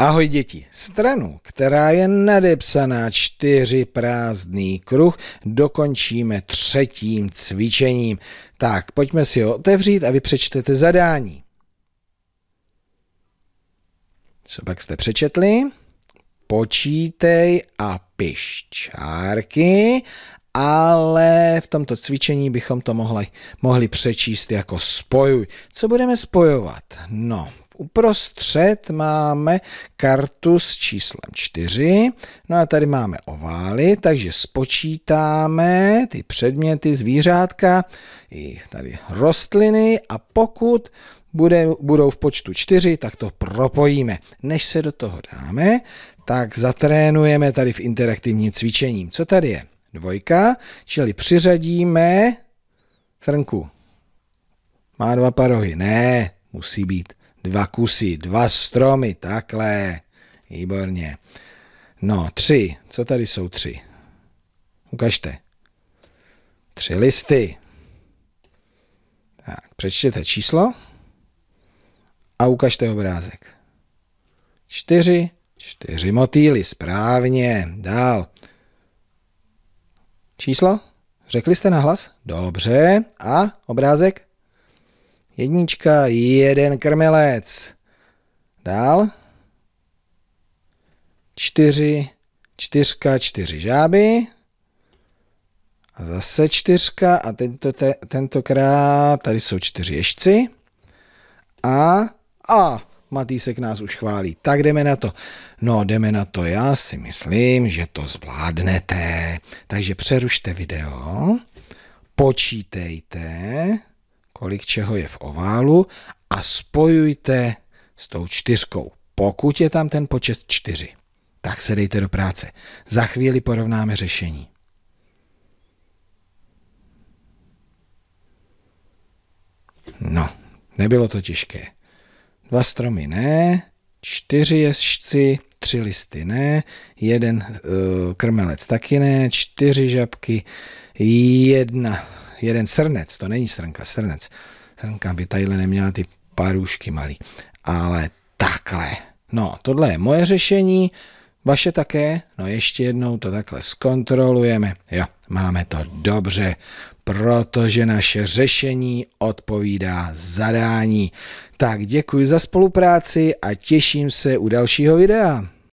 Ahoj děti, stranu, která je nadepsaná čtyři prázdný kruh, dokončíme třetím cvičením. Tak, pojďme si ho otevřít a vy přečtete zadání. Co pak jste přečetli? Počítej a piš čárky, ale v tomto cvičení bychom to mohli, mohli přečíst jako spojuj. Co budeme spojovat? No, Uprostřed máme kartu s číslem 4. No a tady máme ovály, takže spočítáme ty předměty, zvířátka, i tady rostliny a pokud bude, budou v počtu 4, tak to propojíme. Než se do toho dáme, tak zatrénujeme tady v interaktivním cvičení. Co tady je? Dvojka, čili přiřadíme srnku. Má dva parohy. Ne, musí být dva kusy, dva stromy, takhle, výborně. No, tři, co tady jsou tři? Ukažte. Tři listy. Tak, přečtěte číslo a ukažte obrázek. Čtyři, čtyři motýly, správně, dál. Číslo? Řekli jste nahlas? Dobře. A obrázek? Jednička, jeden krmelec. Dál. Čtyři, čtyřka, čtyři žáby. A zase čtyřka a tento, te, tentokrát tady jsou čtyři ješci. A, a, Matýsek nás už chválí. Tak jdeme na to. No, jdeme na to. Já si myslím, že to zvládnete. Takže přerušte video, počítejte kolik čeho je v oválu a spojujte s tou čtyřkou, pokud je tam ten počet čtyři. Tak se dejte do práce. Za chvíli porovnáme řešení. No, nebylo to těžké. Dva stromy ne, čtyři ješci, tři listy ne, jeden e, krmelec taky ne, čtyři žabky, jedna jeden srnec, to není srnka, srnec. Srnka by tadyhle neměla ty parušky malý. Ale takhle. No, tohle je moje řešení, vaše také. No ještě jednou to takhle zkontrolujeme. Jo, máme to dobře, protože naše řešení odpovídá zadání. Tak děkuji za spolupráci a těším se u dalšího videa.